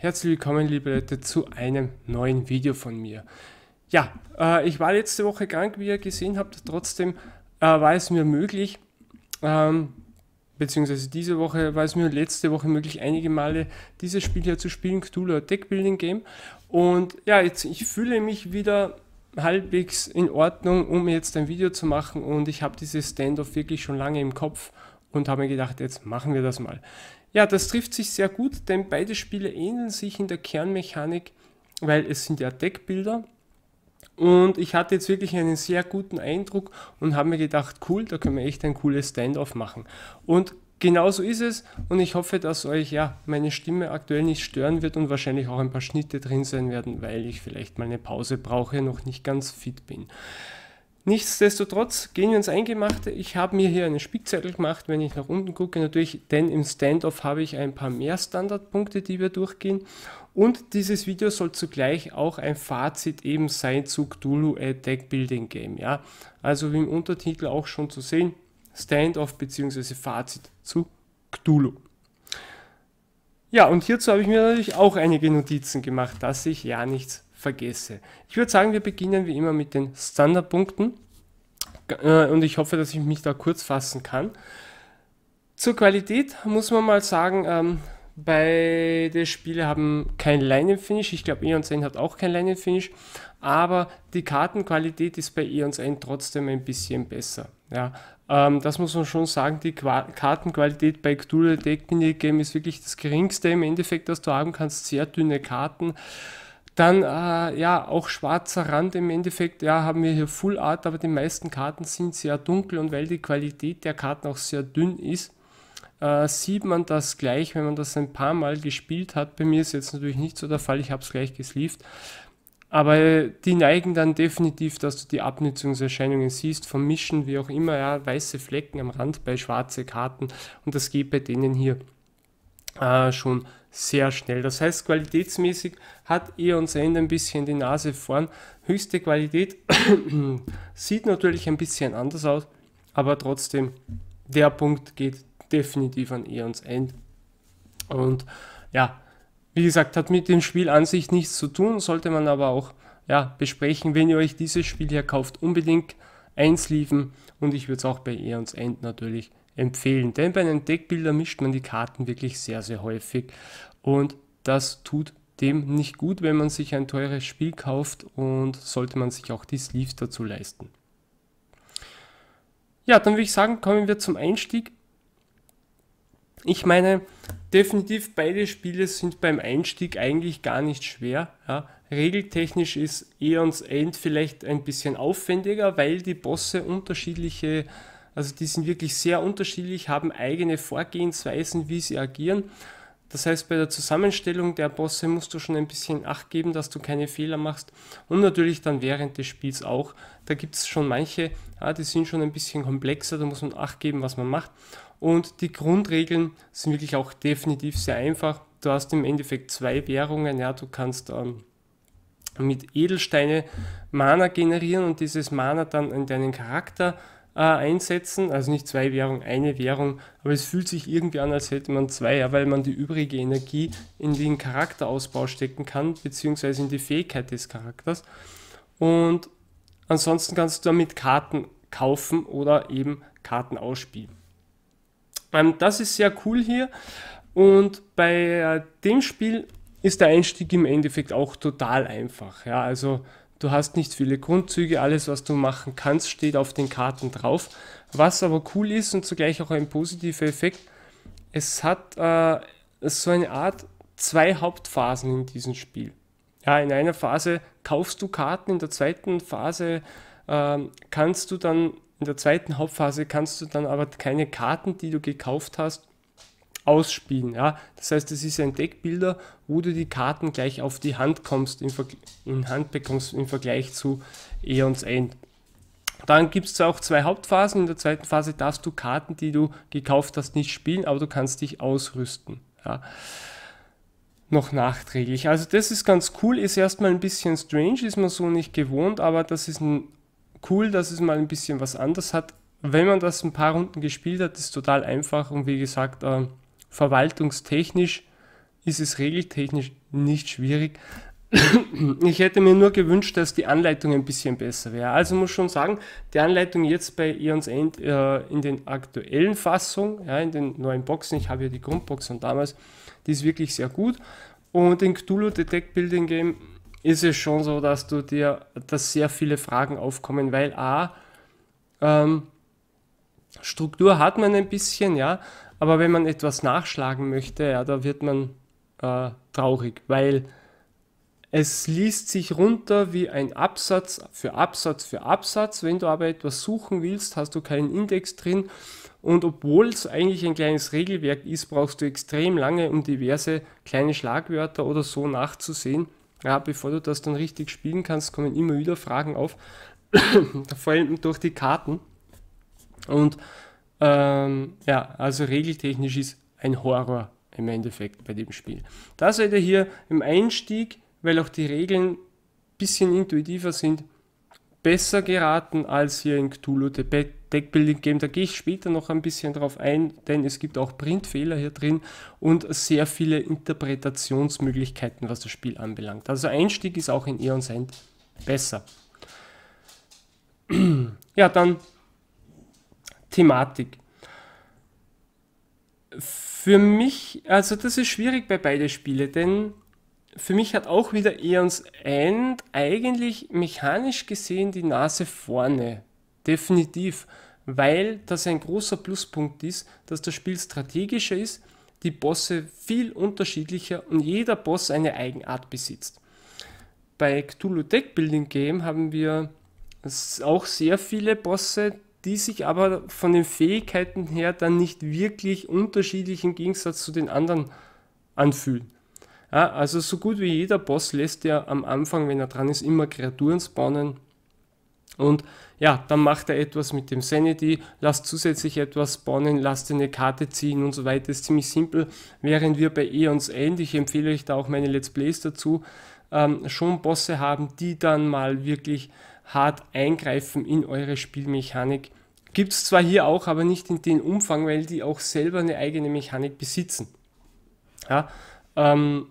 Herzlich willkommen, liebe Leute, zu einem neuen Video von mir. Ja, äh, ich war letzte Woche krank, wie ihr gesehen habt, trotzdem äh, war es mir möglich, ähm, beziehungsweise diese Woche war es mir letzte Woche möglich, einige Male dieses Spiel hier zu spielen, Cthulhu Deck Building Game. Und ja, jetzt ich fühle mich wieder halbwegs in Ordnung, um jetzt ein Video zu machen und ich habe dieses Standoff wirklich schon lange im Kopf und habe mir gedacht, jetzt machen wir das mal. Ja, das trifft sich sehr gut, denn beide Spiele ähneln sich in der Kernmechanik, weil es sind ja Deckbilder. Und ich hatte jetzt wirklich einen sehr guten Eindruck und habe mir gedacht, cool, da können wir echt ein cooles Stand-off machen. Und genauso ist es und ich hoffe, dass euch ja meine Stimme aktuell nicht stören wird und wahrscheinlich auch ein paar Schnitte drin sein werden, weil ich vielleicht mal eine Pause brauche, noch nicht ganz fit bin. Nichtsdestotrotz gehen wir ins Eingemachte. Ich habe mir hier einen Spickzettel gemacht, wenn ich nach unten gucke natürlich, denn im Standoff habe ich ein paar mehr Standardpunkte, die wir durchgehen. Und dieses Video soll zugleich auch ein Fazit eben sein zu Cthulhu A Deck Building Game. Ja? Also wie im Untertitel auch schon zu sehen, Standoff bzw. Fazit zu Cthulhu. Ja, und hierzu habe ich mir natürlich auch einige Notizen gemacht, dass ich ja nichts vergesse. Ich würde sagen, wir beginnen wie immer mit den Standardpunkten äh, und ich hoffe, dass ich mich da kurz fassen kann. Zur Qualität muss man mal sagen, ähm, beide Spiele haben kein Leinenfinish. Ich glaube, Eons End hat auch kein Leinenfinish, aber die Kartenqualität ist bei Eons End trotzdem ein bisschen besser. Ja, ähm, das muss man schon sagen, die Qua Kartenqualität bei Cthulhu Deck Destiny Game ist wirklich das geringste im Endeffekt, das du haben kannst. Sehr dünne Karten. Dann, äh, ja, auch schwarzer Rand im Endeffekt, ja, haben wir hier Full Art, aber die meisten Karten sind sehr dunkel und weil die Qualität der Karten auch sehr dünn ist, äh, sieht man das gleich, wenn man das ein paar Mal gespielt hat. Bei mir ist jetzt natürlich nicht so der Fall, ich habe es gleich gesleeved. Aber die neigen dann definitiv, dass du die Abnützungserscheinungen siehst, vermischen, wie auch immer, ja, weiße Flecken am Rand bei schwarzen Karten und das geht bei denen hier äh, schon sehr schnell. Das heißt, qualitätsmäßig hat ihr unser Ende ein bisschen die Nase vorn. Höchste Qualität sieht natürlich ein bisschen anders aus, aber trotzdem, der Punkt geht definitiv an Eons End. Und ja, wie gesagt, hat mit dem Spiel an sich nichts zu tun, sollte man aber auch ja, besprechen, wenn ihr euch dieses Spiel hier kauft, unbedingt einsleeven und ich würde es auch bei Eons End natürlich empfehlen, denn bei einem Deckbilder mischt man die Karten wirklich sehr, sehr häufig und das tut dem nicht gut, wenn man sich ein teures Spiel kauft und sollte man sich auch die Sleeves dazu leisten. Ja, dann würde ich sagen, kommen wir zum Einstieg ich meine, definitiv beide Spiele sind beim Einstieg eigentlich gar nicht schwer. Ja. Regeltechnisch ist Eons End vielleicht ein bisschen aufwendiger, weil die Bosse unterschiedliche, also die sind wirklich sehr unterschiedlich, haben eigene Vorgehensweisen, wie sie agieren. Das heißt, bei der Zusammenstellung der Bosse musst du schon ein bisschen Acht geben, dass du keine Fehler machst. Und natürlich dann während des Spiels auch. Da gibt es schon manche, ja, die sind schon ein bisschen komplexer, da muss man Acht geben, was man macht. Und die Grundregeln sind wirklich auch definitiv sehr einfach. Du hast im Endeffekt zwei Währungen. Ja, du kannst ähm, mit Edelsteine Mana generieren und dieses Mana dann in deinen Charakter äh, einsetzen. Also nicht zwei Währungen, eine Währung. Aber es fühlt sich irgendwie an, als hätte man zwei, ja, weil man die übrige Energie in den Charakterausbau stecken kann, beziehungsweise in die Fähigkeit des Charakters. Und ansonsten kannst du damit Karten kaufen oder eben Karten ausspielen. Ähm, das ist sehr cool hier. Und bei äh, dem Spiel ist der Einstieg im Endeffekt auch total einfach. Ja? Also du hast nicht viele Grundzüge, alles was du machen kannst, steht auf den Karten drauf. Was aber cool ist und zugleich auch ein positiver Effekt, es hat äh, so eine Art zwei Hauptphasen in diesem Spiel. Ja, in einer Phase kaufst du Karten, in der zweiten Phase äh, kannst du dann in der zweiten Hauptphase kannst du dann aber keine Karten, die du gekauft hast, ausspielen. Ja? Das heißt, es ist ein Deckbilder, wo du die Karten gleich auf die Hand kommst, in, in Hand bekommst im Vergleich zu Eons End. Dann gibt es auch zwei Hauptphasen. In der zweiten Phase darfst du Karten, die du gekauft hast, nicht spielen, aber du kannst dich ausrüsten. Ja. Noch nachträglich. Also das ist ganz cool, ist erstmal ein bisschen strange, ist man so nicht gewohnt, aber das ist ein cool, dass es mal ein bisschen was anders hat. Wenn man das ein paar Runden gespielt hat, ist total einfach und wie gesagt, äh, verwaltungstechnisch ist es regeltechnisch nicht schwierig. Ich hätte mir nur gewünscht, dass die Anleitung ein bisschen besser wäre. Also muss schon sagen, die Anleitung jetzt bei Eons End äh, in den aktuellen Fassungen, ja, in den neuen Boxen, ich habe ja die Grundbox von damals, die ist wirklich sehr gut. Und in Cthulhu The Deck Building Game ist es schon so, dass du dir, dass sehr viele Fragen aufkommen, weil A, ähm, Struktur hat man ein bisschen, ja, aber wenn man etwas nachschlagen möchte, ja, da wird man äh, traurig, weil es liest sich runter wie ein Absatz für Absatz für Absatz. Wenn du aber etwas suchen willst, hast du keinen Index drin. Und obwohl es eigentlich ein kleines Regelwerk ist, brauchst du extrem lange, um diverse kleine Schlagwörter oder so nachzusehen ja, bevor du das dann richtig spielen kannst, kommen immer wieder Fragen auf, vor allem durch die Karten. Und ähm, ja, also regeltechnisch ist ein Horror im Endeffekt bei dem Spiel. Da seid ihr hier im Einstieg, weil auch die Regeln ein bisschen intuitiver sind, besser geraten als hier in Cthulhu The Deckbuilding Game. Da gehe ich später noch ein bisschen drauf ein, denn es gibt auch Printfehler hier drin und sehr viele Interpretationsmöglichkeiten, was das Spiel anbelangt. Also Einstieg ist auch in Eon Sand besser. ja, dann Thematik. Für mich, also das ist schwierig bei beide Spiele, denn für mich hat auch wieder Eons End eigentlich mechanisch gesehen die Nase vorne. Definitiv. Weil das ein großer Pluspunkt ist, dass das Spiel strategischer ist, die Bosse viel unterschiedlicher und jeder Boss eine Eigenart besitzt. Bei Cthulhu Deck Building Game haben wir auch sehr viele Bosse, die sich aber von den Fähigkeiten her dann nicht wirklich unterschiedlich im Gegensatz zu den anderen anfühlen. Ja, ah, also so gut wie jeder Boss lässt ja am Anfang, wenn er dran ist, immer Kreaturen spawnen. Und ja, dann macht er etwas mit dem Sanity, lasst zusätzlich etwas spawnen, lasst eine Karte ziehen und so weiter. ist ziemlich simpel. Während wir bei Eons End, ich empfehle euch da auch meine Let's Plays dazu, ähm, schon Bosse haben, die dann mal wirklich hart eingreifen in eure Spielmechanik. Gibt es zwar hier auch, aber nicht in dem Umfang, weil die auch selber eine eigene Mechanik besitzen. Ja, ähm,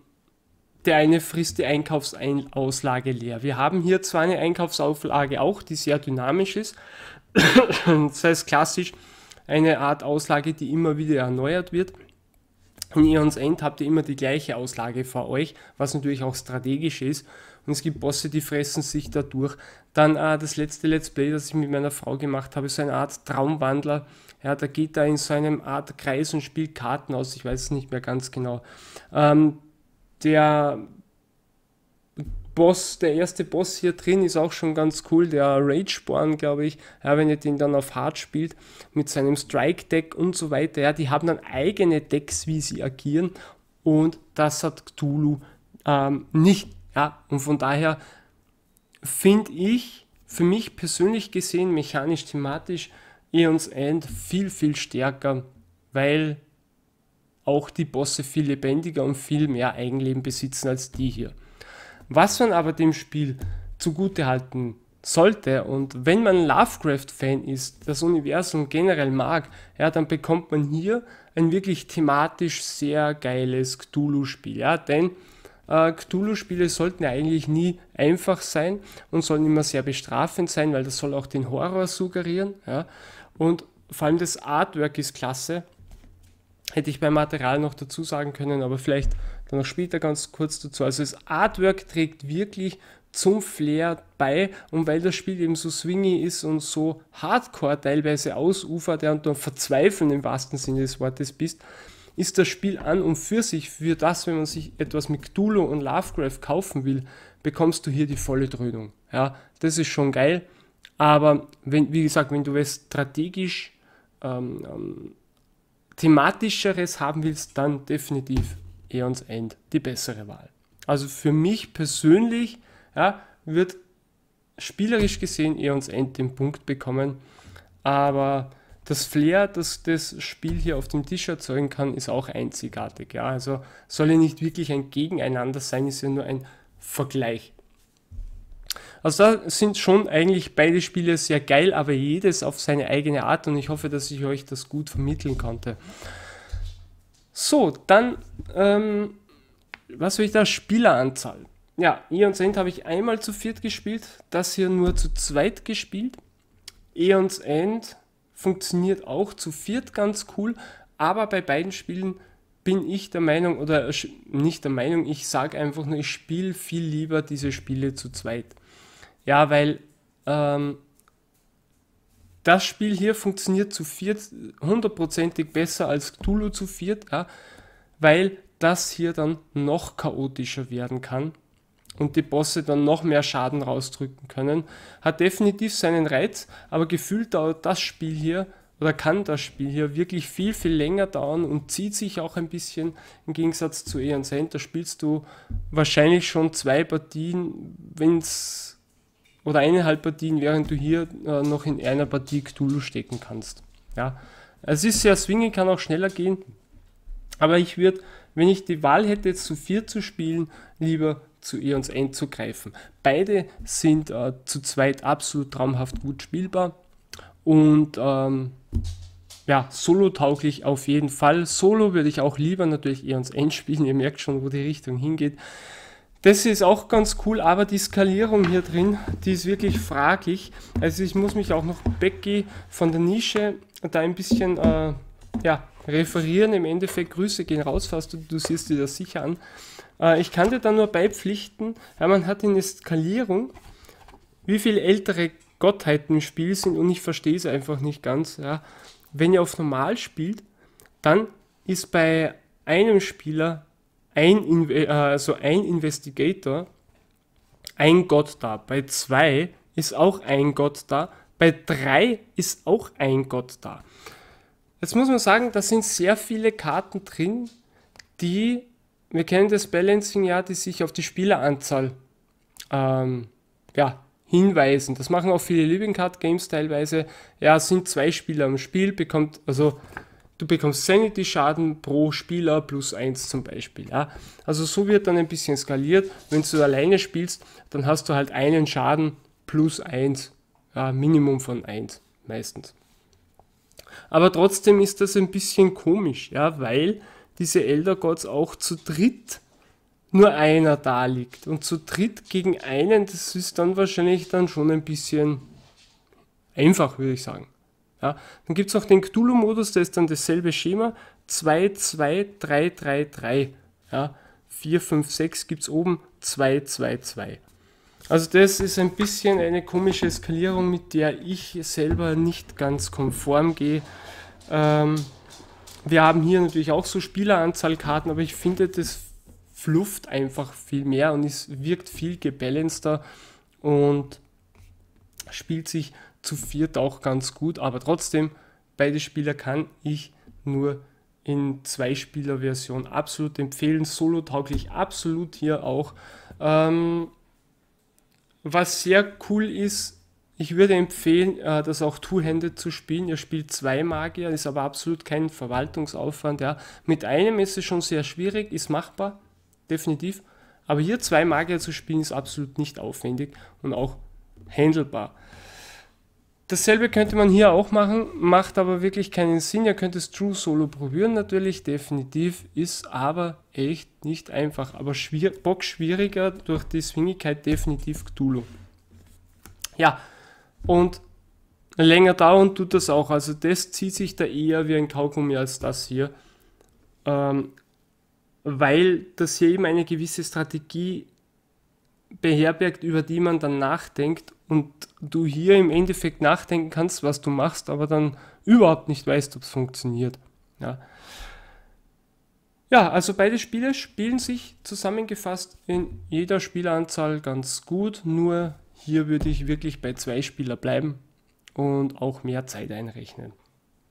der eine frisst die Einkaufsauslage leer. Wir haben hier zwar eine Einkaufsauflage auch, die sehr dynamisch ist, das heißt klassisch eine Art Auslage, die immer wieder erneuert wird. In Eons End habt ihr immer die gleiche Auslage vor euch, was natürlich auch strategisch ist. Und es gibt Bosse, die fressen sich dadurch. Dann äh, das letzte Let's Play, das ich mit meiner Frau gemacht habe, so eine Art Traumwandler. Ja, da geht er in so einem Art Kreis und spielt Karten aus, ich weiß es nicht mehr ganz genau. Ähm, der Boss, der erste Boss hier drin ist auch schon ganz cool, der Rageborn, glaube ich, ja, wenn ihr den dann auf Hard spielt, mit seinem Strike-Deck und so weiter, ja, die haben dann eigene Decks, wie sie agieren und das hat Cthulhu ähm, nicht, ja, und von daher finde ich, für mich persönlich gesehen, mechanisch, thematisch, Eons End viel, viel stärker, weil auch die Bosse viel lebendiger und viel mehr Eigenleben besitzen als die hier. Was man aber dem Spiel zugutehalten sollte und wenn man Lovecraft-Fan ist, das Universum generell mag, ja, dann bekommt man hier ein wirklich thematisch sehr geiles Cthulhu-Spiel, ja, denn äh, Cthulhu-Spiele sollten ja eigentlich nie einfach sein und sollen immer sehr bestrafend sein, weil das soll auch den Horror suggerieren, ja, und vor allem das Artwork ist klasse, hätte ich beim Material noch dazu sagen können, aber vielleicht dann noch später ganz kurz dazu. Also das Artwork trägt wirklich zum Flair bei und weil das Spiel eben so swingy ist und so hardcore teilweise ausufert ja, und dann verzweifeln im wahrsten Sinne des Wortes bist, ist das Spiel an und für sich, für das, wenn man sich etwas mit Cthulhu und Lovecraft kaufen will, bekommst du hier die volle Dröhnung. Ja, das ist schon geil, aber wenn, wie gesagt, wenn du es strategisch ähm, ähm, thematischeres haben willst, dann definitiv Eons eh End die bessere Wahl. Also für mich persönlich ja, wird spielerisch gesehen Eons eh End den Punkt bekommen, aber das Flair, das das Spiel hier auf dem Tisch erzeugen kann, ist auch einzigartig. Ja? Also soll ja nicht wirklich ein Gegeneinander sein, ist ja nur ein Vergleich. Also da sind schon eigentlich beide Spiele sehr geil, aber jedes auf seine eigene Art und ich hoffe, dass ich euch das gut vermitteln konnte. So, dann, ähm, was soll ich da? Spieleranzahl. Ja, Eons End habe ich einmal zu viert gespielt, das hier nur zu zweit gespielt. Eons End funktioniert auch zu viert ganz cool, aber bei beiden Spielen bin ich der Meinung, oder äh, nicht der Meinung, ich sage einfach nur, ich spiele viel lieber diese Spiele zu zweit. Ja, weil ähm, das Spiel hier funktioniert zu viert hundertprozentig besser als Cthulhu zu viert, ja, weil das hier dann noch chaotischer werden kann und die Bosse dann noch mehr Schaden rausdrücken können. Hat definitiv seinen Reiz, aber gefühlt dauert das Spiel hier oder kann das Spiel hier wirklich viel, viel länger dauern und zieht sich auch ein bisschen im Gegensatz zu Eon Center. Spielst du wahrscheinlich schon zwei Partien, wenn es oder eineinhalb Partien, während du hier äh, noch in einer Partie Cthulhu stecken kannst. Ja, es ist sehr swingig, kann auch schneller gehen, aber ich würde, wenn ich die Wahl hätte, zu vier zu spielen, lieber zu Eons eh End zu greifen. Beide sind äh, zu zweit absolut traumhaft gut spielbar und ähm, ja, solo-tauglich auf jeden Fall. Solo würde ich auch lieber natürlich Eons eh End spielen, ihr merkt schon, wo die Richtung hingeht. Das ist auch ganz cool, aber die Skalierung hier drin, die ist wirklich fraglich. Also ich muss mich auch noch Becky von der Nische da ein bisschen äh, ja, referieren. Im Endeffekt, Grüße gehen raus, fast du, du siehst dir das sicher an. Äh, ich kann dir da nur beipflichten, ja, man hat eine Skalierung, wie viele ältere Gottheiten im Spiel sind und ich verstehe es einfach nicht ganz. Ja. Wenn ihr auf normal spielt, dann ist bei einem Spieler ein, äh, also ein Investigator, ein Gott da. Bei zwei ist auch ein Gott da. Bei drei ist auch ein Gott da. Jetzt muss man sagen, da sind sehr viele Karten drin, die, wir kennen das Balancing ja, die sich auf die Spieleranzahl ähm, ja, hinweisen. Das machen auch viele Living Card Games teilweise. Ja, sind zwei Spieler am Spiel, bekommt, also du bekommst Sanity-Schaden pro Spieler plus 1 zum Beispiel. Ja? Also so wird dann ein bisschen skaliert. Wenn du alleine spielst, dann hast du halt einen Schaden plus 1, ja, Minimum von 1 meistens. Aber trotzdem ist das ein bisschen komisch, ja, weil diese Elder Gods auch zu dritt nur einer da liegt. Und zu dritt gegen einen, das ist dann wahrscheinlich dann schon ein bisschen einfach, würde ich sagen. Ja, dann gibt es noch den Cthulhu-Modus, der ist dann dasselbe Schema. 2, 2, 3, 3, 3. Ja, 4, 5, 6 gibt es oben, 2, 2, 2. Also das ist ein bisschen eine komische Eskalierung, mit der ich selber nicht ganz konform gehe. Ähm, wir haben hier natürlich auch so Spieleranzahlkarten, aber ich finde, das flufft einfach viel mehr und es wirkt viel gebalanceder und spielt sich zu viert auch ganz gut, aber trotzdem, beide Spieler kann ich nur in Zwei-Spieler-Version absolut empfehlen. Solo tauglich absolut hier auch. Ähm, was sehr cool ist, ich würde empfehlen, äh, das auch two-handed zu spielen. Ihr spielt zwei Magier, ist aber absolut kein Verwaltungsaufwand. Ja. Mit einem ist es schon sehr schwierig, ist machbar, definitiv. Aber hier zwei Magier zu spielen, ist absolut nicht aufwendig und auch handelbar. Dasselbe könnte man hier auch machen, macht aber wirklich keinen Sinn. Ihr könnt es True Solo probieren natürlich, definitiv, ist aber echt nicht einfach. Aber schwier Bock schwieriger durch die Swingigkeit definitiv Cthulhu. Ja, und länger dauern tut das auch. Also das zieht sich da eher wie ein Kaugummi als das hier. Ähm, weil das hier eben eine gewisse Strategie beherbergt, über die man dann nachdenkt und du hier im Endeffekt nachdenken kannst, was du machst, aber dann überhaupt nicht weißt, ob es funktioniert. Ja. ja, also beide Spiele spielen sich zusammengefasst in jeder Spieleranzahl ganz gut, nur hier würde ich wirklich bei zwei Spieler bleiben und auch mehr Zeit einrechnen.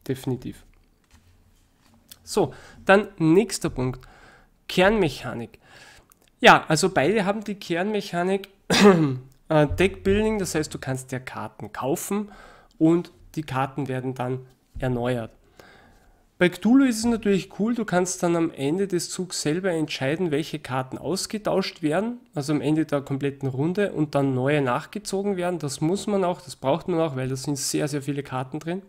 Definitiv. So, dann nächster Punkt. Kernmechanik. Ja, also beide haben die Kernmechanik äh, Deckbuilding, das heißt, du kannst dir Karten kaufen und die Karten werden dann erneuert. Bei Cthulhu ist es natürlich cool, du kannst dann am Ende des Zugs selber entscheiden, welche Karten ausgetauscht werden, also am Ende der kompletten Runde und dann neue nachgezogen werden. Das muss man auch, das braucht man auch, weil da sind sehr, sehr viele Karten drin.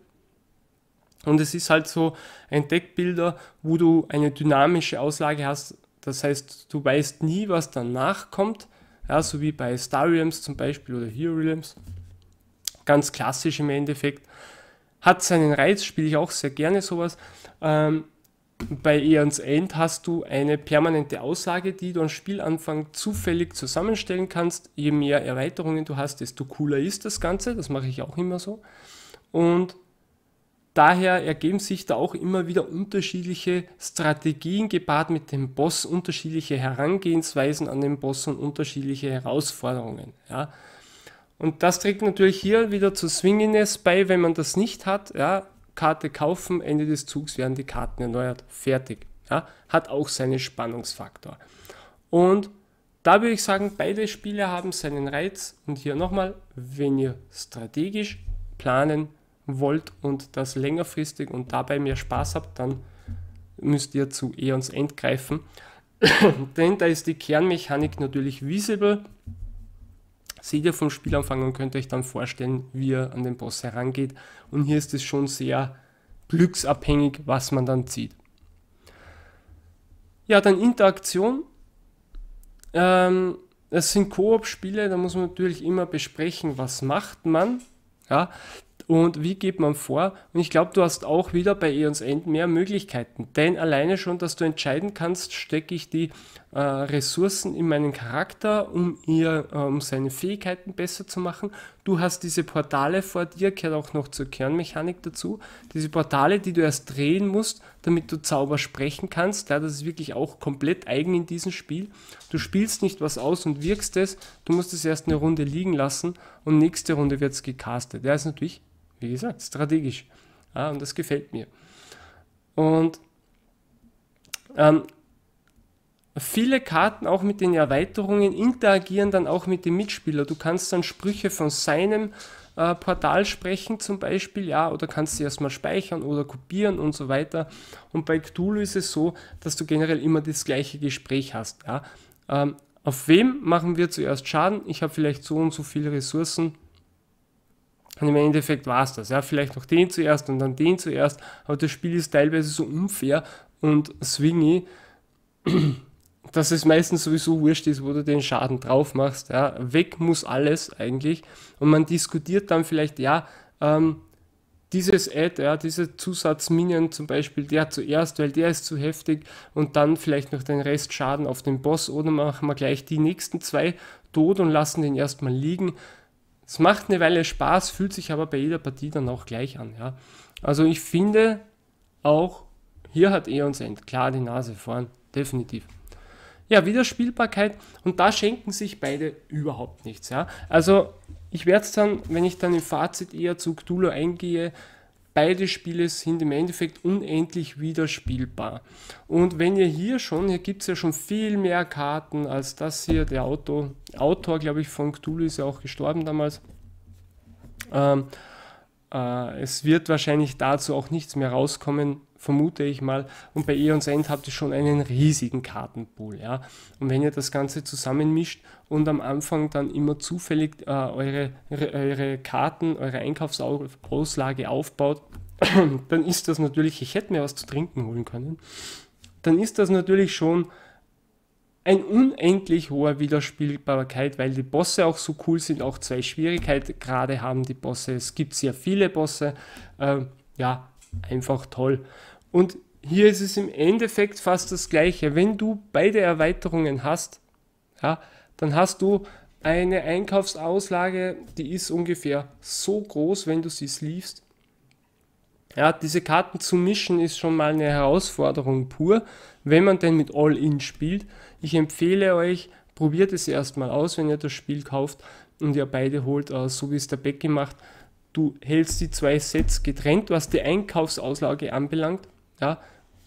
Und es ist halt so ein Deckbilder, wo du eine dynamische Auslage hast, das heißt, du weißt nie, was danach kommt, ja, so wie bei Star Realms zum Beispiel oder Hero Realms. Ganz klassisch im Endeffekt. Hat seinen Reiz, spiele ich auch sehr gerne sowas. Ähm, bei Eons End hast du eine permanente Aussage, die du am Spielanfang zufällig zusammenstellen kannst. Je mehr Erweiterungen du hast, desto cooler ist das Ganze. Das mache ich auch immer so. Und daher ergeben sich da auch immer wieder unterschiedliche Strategien gepaart mit dem Boss, unterschiedliche Herangehensweisen an den Boss und unterschiedliche Herausforderungen. Ja. Und das trägt natürlich hier wieder zu Swinginess bei, wenn man das nicht hat. Ja, Karte kaufen, Ende des Zugs werden die Karten erneuert. Fertig. Ja, hat auch seinen Spannungsfaktor. Und da würde ich sagen, beide Spiele haben seinen Reiz. Und hier nochmal, wenn ihr strategisch planen wollt und das längerfristig und dabei mehr Spaß habt, dann müsst ihr zu Eons End greifen. Denn da ist die Kernmechanik natürlich visible. Seht ihr vom Spielanfang und könnt euch dann vorstellen, wie ihr an den Boss herangeht. Und hier ist es schon sehr glücksabhängig, was man dann zieht. Ja, dann Interaktion. Ähm, das sind Koop-Spiele, da muss man natürlich immer besprechen, was macht man. Ja, und wie geht man vor. Und ich glaube, du hast auch wieder bei Eons End mehr Möglichkeiten. Denn alleine schon, dass du entscheiden kannst, stecke ich die äh, Ressourcen in meinen Charakter, um, ihr, äh, um seine Fähigkeiten besser zu machen. Du hast diese Portale vor dir, gehört auch noch zur Kernmechanik dazu. Diese Portale, die du erst drehen musst, damit du Zauber sprechen kannst. Ja, das ist wirklich auch komplett eigen in diesem Spiel. Du spielst nicht was aus und wirkst es. Du musst es erst eine Runde liegen lassen und nächste Runde wird es gecastet. Der ja, ist natürlich wie gesagt, strategisch. Ah, und das gefällt mir. Und ähm, viele Karten auch mit den Erweiterungen interagieren dann auch mit dem Mitspieler. Du kannst dann Sprüche von seinem äh, Portal sprechen zum Beispiel, ja, oder kannst sie erstmal speichern oder kopieren und so weiter. Und bei Cthulhu ist es so, dass du generell immer das gleiche Gespräch hast, ja. Ähm, auf wem machen wir zuerst Schaden? Ich habe vielleicht so und so viele Ressourcen und im Endeffekt war es das. Ja, vielleicht noch den zuerst und dann den zuerst. Aber das Spiel ist teilweise so unfair und swingy, dass es meistens sowieso wurscht ist, wo du den Schaden drauf machst. Ja. Weg muss alles eigentlich. Und man diskutiert dann vielleicht, ja, ähm, dieses Ad, ja, diese Zusatzminion zum Beispiel, der zuerst, weil der ist zu heftig und dann vielleicht noch den Rest Schaden auf den Boss oder machen wir gleich die nächsten zwei tot und lassen den erstmal liegen. Es macht eine Weile Spaß, fühlt sich aber bei jeder Partie dann auch gleich an. Ja. Also ich finde auch, hier hat er eh uns End klar die Nase vorn, definitiv. Ja, wieder und da schenken sich beide überhaupt nichts. Ja. Also ich werde es dann, wenn ich dann im Fazit eher zu Cthulhu eingehe, Beide Spiele sind im Endeffekt unendlich wieder spielbar. Und wenn ihr hier schon, hier gibt es ja schon viel mehr Karten als das hier. Der Auto, Autor, glaube ich, von Cthulhu ist ja auch gestorben damals. Ähm, äh, es wird wahrscheinlich dazu auch nichts mehr rauskommen vermute ich mal. Und bei Eons End habt ihr schon einen riesigen Kartenpool. Ja? Und wenn ihr das Ganze zusammenmischt und am Anfang dann immer zufällig äh, eure, eure Karten, eure Einkaufsauslage aufbaut, dann ist das natürlich, ich hätte mir was zu trinken holen können, dann ist das natürlich schon ein unendlich hoher Widerspielbarkeit, weil die Bosse auch so cool sind, auch zwei Schwierigkeiten gerade haben die Bosse. Es gibt sehr viele Bosse. Äh, ja, einfach toll. Und hier ist es im Endeffekt fast das gleiche. Wenn du beide Erweiterungen hast, ja, dann hast du eine Einkaufsauslage, die ist ungefähr so groß, wenn du sie sleevest. Ja, diese Karten zu mischen ist schon mal eine Herausforderung pur, wenn man denn mit All-In spielt. Ich empfehle euch, probiert es erstmal aus, wenn ihr das Spiel kauft und ihr beide holt, äh, so wie es der Beck gemacht hat du hältst die zwei Sets getrennt, was die Einkaufsauslage anbelangt, ja,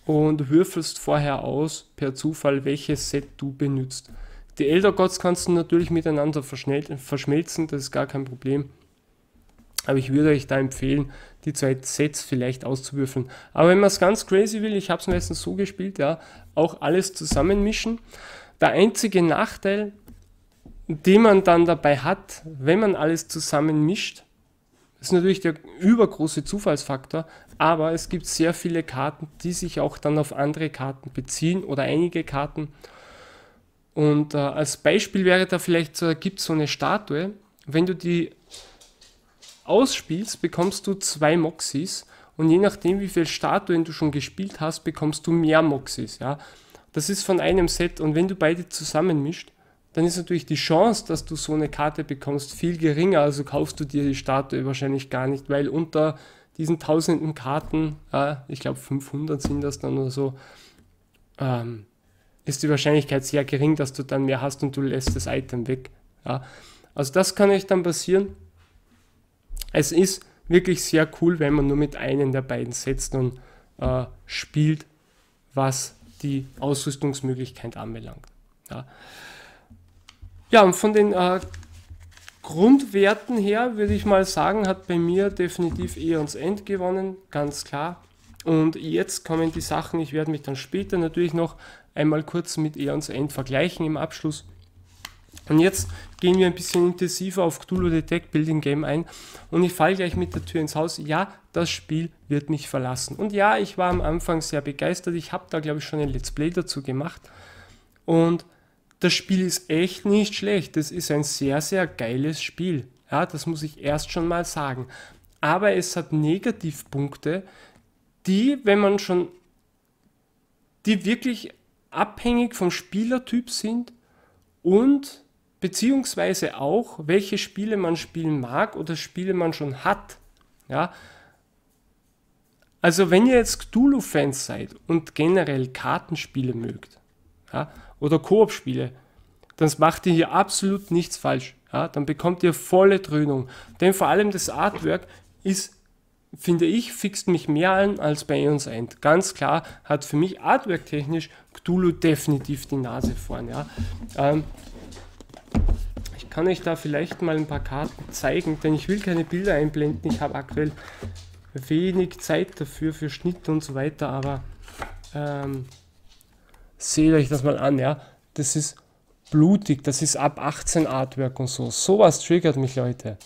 und würfelst vorher aus per Zufall, welches Set du benutzt. Die Elder Gods kannst du natürlich miteinander verschmelzen, das ist gar kein Problem. Aber ich würde euch da empfehlen, die zwei Sets vielleicht auszuwürfeln. Aber wenn man es ganz crazy will, ich habe es meistens so gespielt, ja, auch alles zusammenmischen. Der einzige Nachteil, den man dann dabei hat, wenn man alles zusammenmischt, das ist natürlich der übergroße Zufallsfaktor, aber es gibt sehr viele Karten, die sich auch dann auf andere Karten beziehen oder einige Karten. Und äh, als Beispiel wäre da vielleicht, äh, gibt es so eine Statue, wenn du die ausspielst, bekommst du zwei Moxis und je nachdem, wie viele Statuen du schon gespielt hast, bekommst du mehr Moxis. Ja? Das ist von einem Set und wenn du beide zusammenmischt, dann ist natürlich die Chance, dass du so eine Karte bekommst, viel geringer. Also kaufst du dir die Statue wahrscheinlich gar nicht, weil unter diesen tausenden Karten, äh, ich glaube 500 sind das dann oder so, ähm, ist die Wahrscheinlichkeit sehr gering, dass du dann mehr hast und du lässt das Item weg. Ja. Also das kann euch dann passieren. Es ist wirklich sehr cool, wenn man nur mit einem der beiden setzt und äh, spielt, was die Ausrüstungsmöglichkeit anbelangt. Ja. Ja, und von den äh, Grundwerten her würde ich mal sagen, hat bei mir definitiv Eons End gewonnen, ganz klar. Und jetzt kommen die Sachen, ich werde mich dann später natürlich noch einmal kurz mit Eons End vergleichen im Abschluss. Und jetzt gehen wir ein bisschen intensiver auf Cthulhu the Deck Building Game ein und ich falle gleich mit der Tür ins Haus. Ja, das Spiel wird mich verlassen. Und ja, ich war am Anfang sehr begeistert. Ich habe da, glaube ich, schon ein Let's Play dazu gemacht. Und das Spiel ist echt nicht schlecht. Das ist ein sehr, sehr geiles Spiel. Ja, das muss ich erst schon mal sagen. Aber es hat Negativpunkte, die, wenn man schon, die wirklich abhängig vom Spielertyp sind und beziehungsweise auch, welche Spiele man spielen mag oder Spiele man schon hat. Ja, also wenn ihr jetzt Cthulhu-Fans seid und generell Kartenspiele mögt, ja, oder Koop-Spiele, dann macht ihr hier absolut nichts falsch. Ja, dann bekommt ihr volle Dröhnung. Denn vor allem das Artwork ist, finde ich, fixt mich mehr an als bei Aeons End. Ganz klar hat für mich artwork-technisch Cthulhu definitiv die Nase vorn. Ja. Ähm, ich kann euch da vielleicht mal ein paar Karten zeigen, denn ich will keine Bilder einblenden. Ich habe aktuell wenig Zeit dafür, für Schnitte und so weiter, aber ähm, seht euch das mal an, ja, das ist blutig, das ist ab 18 Artwork und so. Sowas triggert mich, Leute.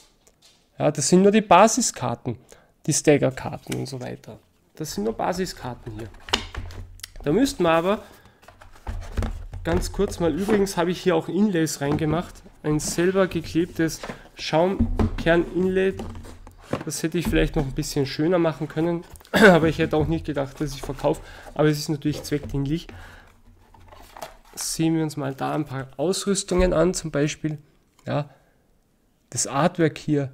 Ja, das sind nur die Basiskarten, die Stagger-Karten und so weiter. Das sind nur Basiskarten hier. Da müssten wir aber ganz kurz mal, übrigens habe ich hier auch Inlays reingemacht. Ein selber geklebtes Schaumkern-Inlay. Das hätte ich vielleicht noch ein bisschen schöner machen können. Aber ich hätte auch nicht gedacht, dass ich verkaufe. Aber es ist natürlich zweckdienlich sehen wir uns mal da ein paar Ausrüstungen an, zum Beispiel. Ja, das Artwork hier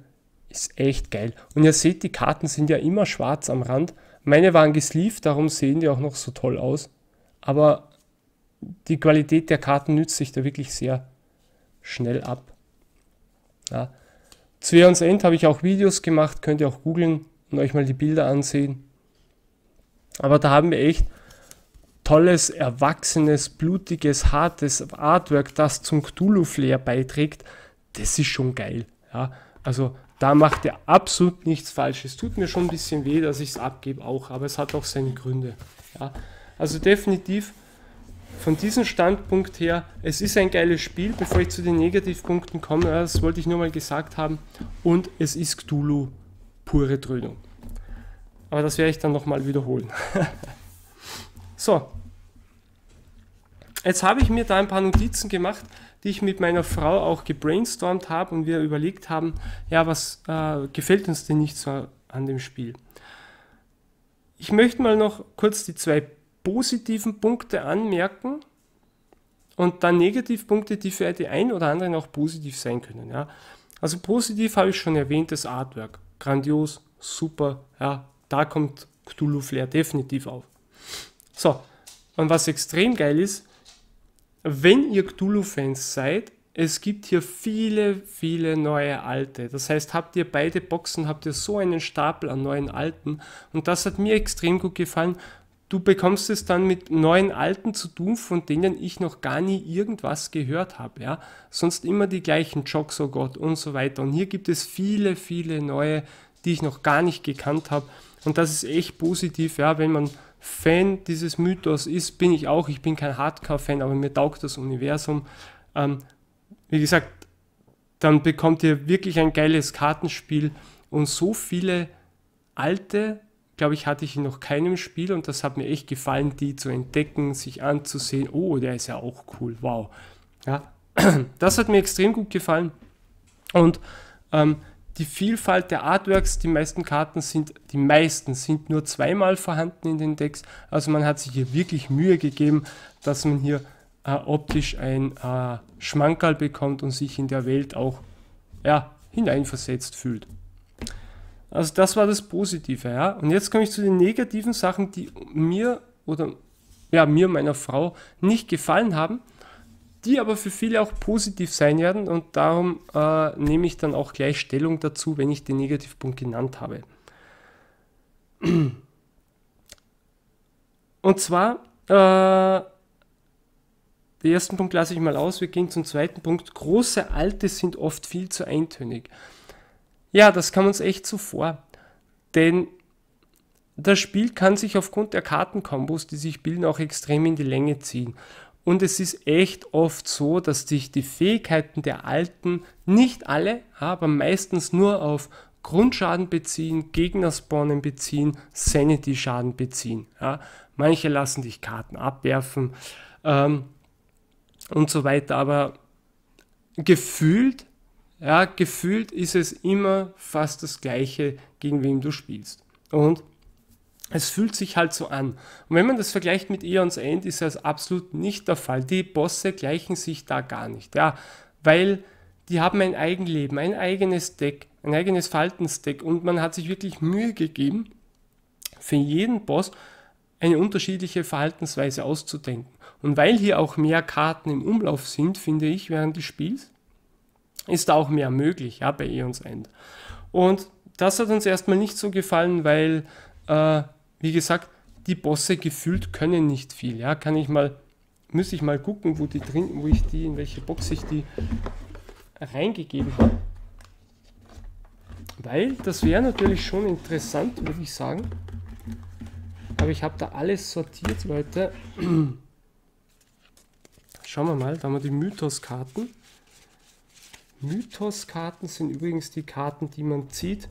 ist echt geil. Und ihr seht, die Karten sind ja immer schwarz am Rand. Meine waren gesleeved, darum sehen die auch noch so toll aus. Aber die Qualität der Karten nützt sich da wirklich sehr schnell ab. Ja. Zu Eons End habe ich auch Videos gemacht, könnt ihr auch googeln und euch mal die Bilder ansehen. Aber da haben wir echt tolles, erwachsenes, blutiges, hartes Artwork, das zum Cthulhu-Flair beiträgt, das ist schon geil. Ja? Also da macht er absolut nichts falsch. Es Tut mir schon ein bisschen weh, dass ich es abgebe auch, aber es hat auch seine Gründe. Ja? Also definitiv von diesem Standpunkt her, es ist ein geiles Spiel, bevor ich zu den Negativpunkten komme, das wollte ich nur mal gesagt haben, und es ist Cthulhu pure Dröhnung. Aber das werde ich dann nochmal wiederholen. So. Jetzt habe ich mir da ein paar Notizen gemacht, die ich mit meiner Frau auch gebrainstormt habe und wir überlegt haben, ja, was äh, gefällt uns denn nicht so an dem Spiel? Ich möchte mal noch kurz die zwei positiven Punkte anmerken und dann Negativpunkte, die für die einen oder anderen auch positiv sein können. Ja. Also positiv habe ich schon erwähnt, das Artwork. Grandios, super, ja, da kommt Cthulhu Flair definitiv auf. So, und was extrem geil ist, wenn ihr Cthulhu-Fans seid, es gibt hier viele, viele neue alte. Das heißt, habt ihr beide Boxen, habt ihr so einen Stapel an neuen alten. Und das hat mir extrem gut gefallen. Du bekommst es dann mit neuen alten zu tun, von denen ich noch gar nie irgendwas gehört habe. Ja? Sonst immer die gleichen Jocks, oh Gott und so weiter. Und hier gibt es viele, viele neue, die ich noch gar nicht gekannt habe. Und das ist echt positiv, ja, wenn man Fan dieses Mythos ist, bin ich auch. Ich bin kein Hardcore-Fan, aber mir taugt das Universum. Ähm, wie gesagt, dann bekommt ihr wirklich ein geiles Kartenspiel und so viele alte, glaube ich, hatte ich in noch keinem Spiel und das hat mir echt gefallen, die zu entdecken, sich anzusehen. Oh, der ist ja auch cool, wow. Ja, das hat mir extrem gut gefallen und ähm, die Vielfalt der Artworks, die meisten Karten sind, die meisten sind nur zweimal vorhanden in den Decks. Also man hat sich hier wirklich Mühe gegeben, dass man hier äh, optisch ein äh, Schmankerl bekommt und sich in der Welt auch ja, hineinversetzt fühlt. Also das war das Positive, ja. Und jetzt komme ich zu den negativen Sachen, die mir oder ja, mir meiner Frau nicht gefallen haben die aber für viele auch positiv sein werden und darum äh, nehme ich dann auch gleich Stellung dazu, wenn ich den Negativpunkt genannt habe. Und zwar, äh, den ersten Punkt lasse ich mal aus, wir gehen zum zweiten Punkt. Große Alte sind oft viel zu eintönig. Ja, das kam uns echt so vor, denn das Spiel kann sich aufgrund der Kartenkombos, die sich bilden, auch extrem in die Länge ziehen. Und es ist echt oft so, dass sich die Fähigkeiten der Alten, nicht alle, aber meistens nur auf Grundschaden beziehen, Gegnerspawnen beziehen, Sanity-Schaden beziehen. Ja. Manche lassen dich Karten abwerfen ähm, und so weiter, aber gefühlt, ja, gefühlt ist es immer fast das Gleiche, gegen wen du spielst. Und es fühlt sich halt so an. Und wenn man das vergleicht mit Eons End, ist das absolut nicht der Fall. Die Bosse gleichen sich da gar nicht, ja, weil die haben ein Eigenleben, ein eigenes Deck, ein eigenes Faltenstack und man hat sich wirklich Mühe gegeben, für jeden Boss eine unterschiedliche Verhaltensweise auszudenken. Und weil hier auch mehr Karten im Umlauf sind, finde ich, während des Spiels, ist da auch mehr möglich, ja, bei Eons End. Und das hat uns erstmal nicht so gefallen, weil äh, wie gesagt, die Bosse gefühlt können nicht viel. Ja, kann ich mal, müsste ich mal gucken, wo die drin, wo ich die, in welche Box ich die reingegeben habe. Weil das wäre natürlich schon interessant, würde ich sagen. Aber ich habe da alles sortiert, Leute. Schauen wir mal, da haben wir die Mythos-Karten. Mythos-Karten sind übrigens die Karten, die man zieht,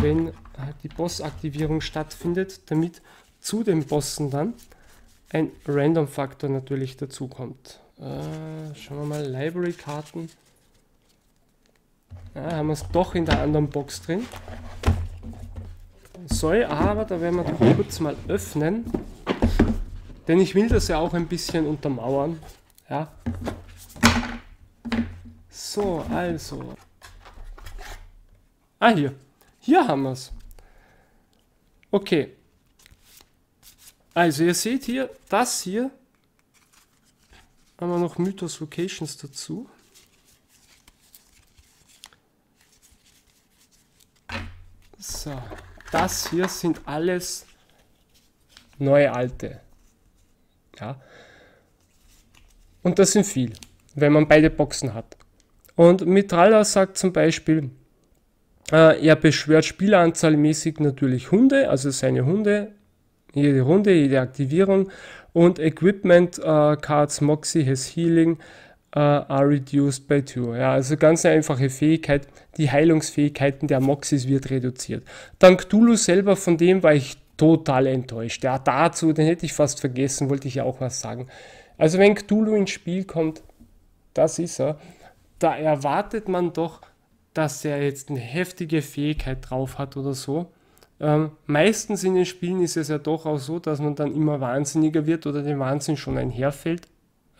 wenn halt die Boss-Aktivierung stattfindet, damit zu den Bossen dann ein Random-Faktor natürlich dazukommt. Äh, schauen wir mal, Library-Karten. Ja, ah, haben wir es doch in der anderen Box drin. Soll aber, da werden wir doch kurz mal öffnen. Denn ich will das ja auch ein bisschen untermauern. Ja, so, also. Ah, hier. Hier haben wir es. Okay. Also, ihr seht hier, das hier. Haben wir noch Mythos Locations dazu. So, das hier sind alles neue alte. Ja. Und das sind viel, wenn man beide Boxen hat. Und Mitralla sagt zum Beispiel, äh, er beschwört spielanzahlmäßig natürlich Hunde, also seine Hunde, jede Runde, jede Aktivierung und Equipment äh, Cards Moxie has Healing äh, are reduced by two. Ja, also ganz eine einfache Fähigkeit, die Heilungsfähigkeiten der Moxis wird reduziert. Dank Tulu selber, von dem war ich total enttäuscht. Ja, dazu, den hätte ich fast vergessen, wollte ich ja auch was sagen. Also wenn Cthulhu ins Spiel kommt, das ist er da erwartet man doch, dass er jetzt eine heftige Fähigkeit drauf hat oder so. Ähm, meistens in den Spielen ist es ja doch auch so, dass man dann immer wahnsinniger wird oder dem Wahnsinn schon einherfällt.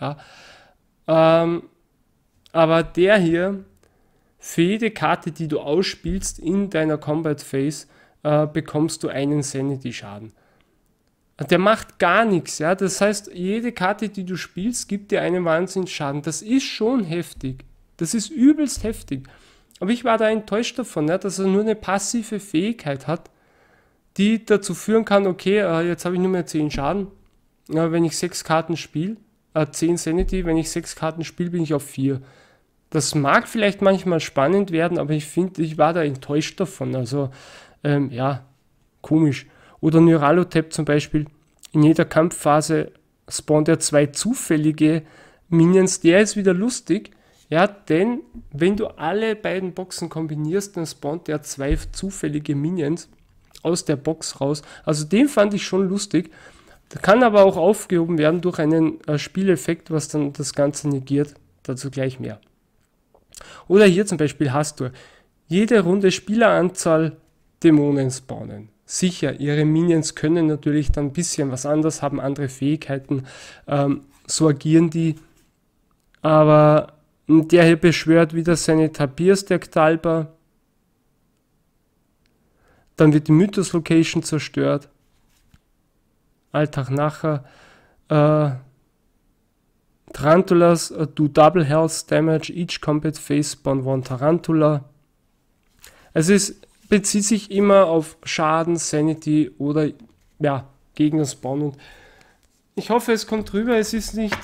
Ja. Ähm, aber der hier, für jede Karte, die du ausspielst in deiner Combat Phase, äh, bekommst du einen Sanity-Schaden. Der macht gar nichts, ja. Das heißt, jede Karte, die du spielst, gibt dir einen Wahnsinnsschaden. Das ist schon heftig. Das ist übelst heftig. Aber ich war da enttäuscht davon, ja, dass er nur eine passive Fähigkeit hat, die dazu führen kann, okay, äh, jetzt habe ich nur mehr 10 Schaden, äh, wenn ich 6 Karten spiele, äh, 10 Sanity, wenn ich 6 Karten spiele, bin ich auf 4. Das mag vielleicht manchmal spannend werden, aber ich finde, ich war da enttäuscht davon. Also, ähm, ja, komisch. Oder Neuralotep zum Beispiel. In jeder Kampfphase spawnt er zwei zufällige Minions. Der ist wieder lustig, ja, denn wenn du alle beiden Boxen kombinierst, dann spawnt der zwei zufällige Minions aus der Box raus. Also den fand ich schon lustig. Der kann aber auch aufgehoben werden durch einen äh, Spieleffekt, was dann das Ganze negiert. Dazu gleich mehr. Oder hier zum Beispiel hast du jede Runde Spieleranzahl Dämonen spawnen. Sicher, ihre Minions können natürlich dann ein bisschen was anders, haben andere Fähigkeiten, ähm, so agieren die. Aber und der hier beschwört wieder seine Tapirs-Dektalba. der Dann wird die Mythos-Location zerstört. Alltag nachher. Äh, Tarantulas äh, do double health damage, each combat phase spawn one Tarantula. Also es bezieht sich immer auf Schaden, Sanity oder ja, Gegner spawn und ich hoffe, es kommt rüber. Es ist nicht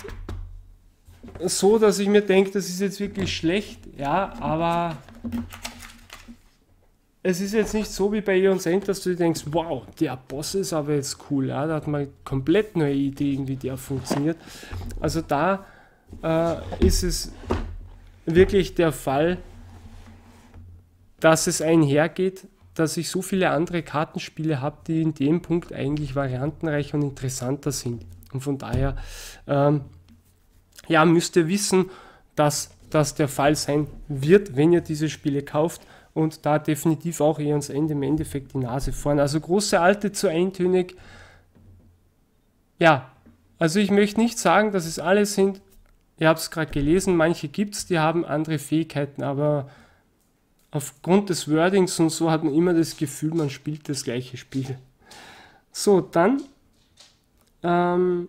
so, dass ich mir denke, das ist jetzt wirklich schlecht, ja, aber es ist jetzt nicht so wie bei Eon End, dass du dir denkst, wow, der Boss ist aber jetzt cool, ja, da hat man komplett neue Ideen, wie der funktioniert. Also da äh, ist es wirklich der Fall, dass es einhergeht, dass ich so viele andere Kartenspiele habe, die in dem Punkt eigentlich variantenreicher und interessanter sind. Und von daher ähm, ja, müsst ihr wissen, dass das der Fall sein wird, wenn ihr diese Spiele kauft und da definitiv auch eher ans Ende im Endeffekt die Nase vorn. Also große Alte zu eintönig. Ja, also ich möchte nicht sagen, dass es alle sind. Ihr habt es gerade gelesen, manche gibt es, die haben andere Fähigkeiten, aber aufgrund des Wordings und so hat man immer das Gefühl, man spielt das gleiche Spiel. So, dann ähm,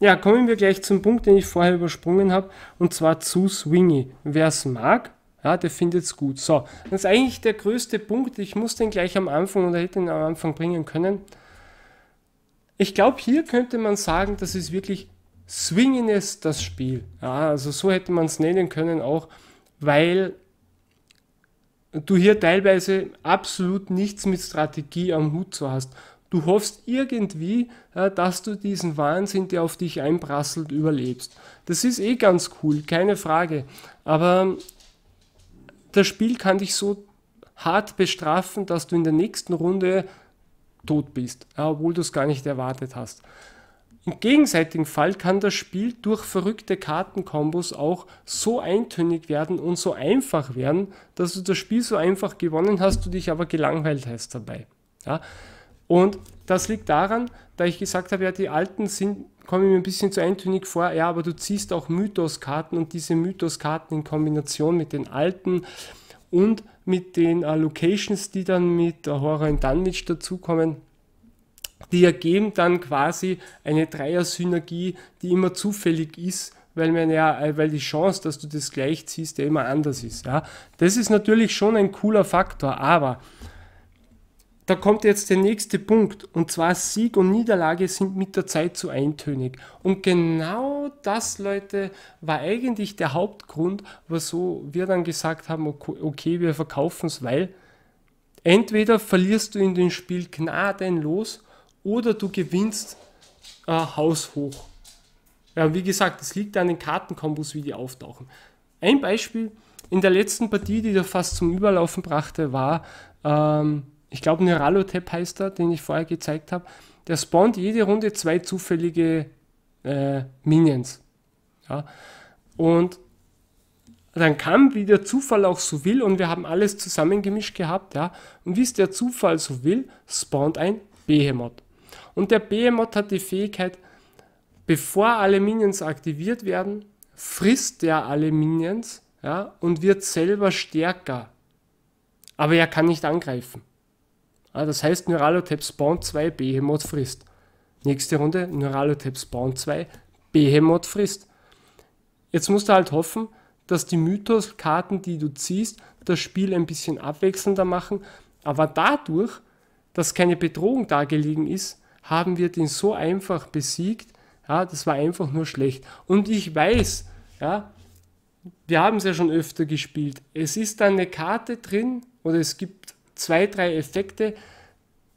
ja, kommen wir gleich zum Punkt, den ich vorher übersprungen habe, und zwar zu Swingy. Wer es mag, ja, der findet es gut. So, das ist eigentlich der größte Punkt. Ich muss den gleich am Anfang oder hätte ihn am Anfang bringen können. Ich glaube, hier könnte man sagen, das ist wirklich Swinginess das Spiel. Ja, also so hätte man es nennen können auch, weil du hier teilweise absolut nichts mit Strategie am Hut zu hast, Du hoffst irgendwie, dass du diesen Wahnsinn, der auf dich einprasselt, überlebst. Das ist eh ganz cool, keine Frage. Aber das Spiel kann dich so hart bestrafen, dass du in der nächsten Runde tot bist, obwohl du es gar nicht erwartet hast. Im gegenseitigen Fall kann das Spiel durch verrückte Kartenkombos auch so eintönig werden und so einfach werden, dass du das Spiel so einfach gewonnen hast, du dich aber gelangweilt hast dabei. Ja? Und das liegt daran, da ich gesagt habe, ja, die Alten sind, kommen mir ein bisschen zu eintönig vor, ja, aber du ziehst auch Mythoskarten und diese Mythoskarten in Kombination mit den Alten und mit den äh, Locations, die dann mit äh, Horror in Dunwich dazukommen, die ergeben dann quasi eine Dreier-Synergie, die immer zufällig ist, weil, man ja, äh, weil die Chance, dass du das gleich ziehst, ja immer anders ist. Ja. Das ist natürlich schon ein cooler Faktor, aber da kommt jetzt der nächste Punkt. Und zwar Sieg und Niederlage sind mit der Zeit zu eintönig. Und genau das, Leute, war eigentlich der Hauptgrund, wieso wir dann gesagt haben, okay, wir verkaufen es, weil entweder verlierst du in dem Spiel gnadenlos oder du gewinnst äh, haushoch. Ja, wie gesagt, es liegt an den Kartenkombos, wie die auftauchen. Ein Beispiel in der letzten Partie, die da fast zum Überlaufen brachte, war... Ähm, ich glaube Neuralotep heißt er, den ich vorher gezeigt habe, der spawnt jede Runde zwei zufällige äh, Minions. Ja? Und dann kam, wie der Zufall auch so will, und wir haben alles zusammengemischt gehabt, ja. Und wie es der Zufall so will, spawnt ein Behemoth. Und der Behemoth hat die Fähigkeit, bevor alle Minions aktiviert werden, frisst er alle Minions, ja, und wird selber stärker. Aber er kann nicht angreifen. Ah, das heißt, Neuralotep Spawn 2 Behemoth frisst. Nächste Runde, Neuralotep Spawn 2 Behemoth frisst. Jetzt musst du halt hoffen, dass die Mythos-Karten, die du ziehst, das Spiel ein bisschen abwechselnder machen. Aber dadurch, dass keine Bedrohung dargelegen ist, haben wir den so einfach besiegt. Ja, das war einfach nur schlecht. Und ich weiß, ja, wir haben es ja schon öfter gespielt. Es ist da eine Karte drin oder es gibt zwei, drei Effekte,